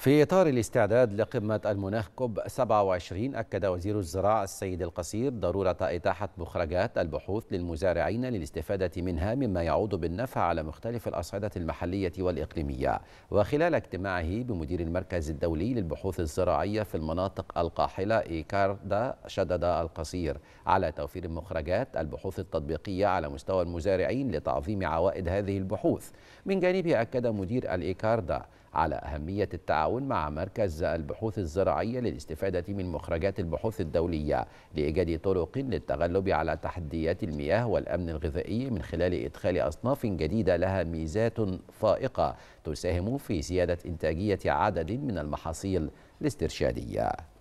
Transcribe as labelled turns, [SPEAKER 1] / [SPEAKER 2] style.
[SPEAKER 1] في إطار الاستعداد لقمة المناخ كوب 27 أكد وزير الزراعة السيد القصير ضرورة إتاحة مخرجات البحوث للمزارعين للاستفادة منها مما يعود بالنفع على مختلف الأصعدة المحلية والإقليمية وخلال اجتماعه بمدير المركز الدولي للبحوث الزراعية في المناطق القاحلة إيكاردا شدد القصير على توفير مخرجات البحوث التطبيقية على مستوى المزارعين لتعظيم عوائد هذه البحوث من جانبه أكد مدير الإيكاردا على أهمية التعاون بالتعاون مع مركز البحوث الزراعية للاستفادة من مخرجات البحوث الدولية لإيجاد طرق للتغلب على تحديات المياه والأمن الغذائي من خلال إدخال أصناف جديدة لها ميزات فائقة تساهم في زيادة إنتاجية عدد من المحاصيل الاسترشادية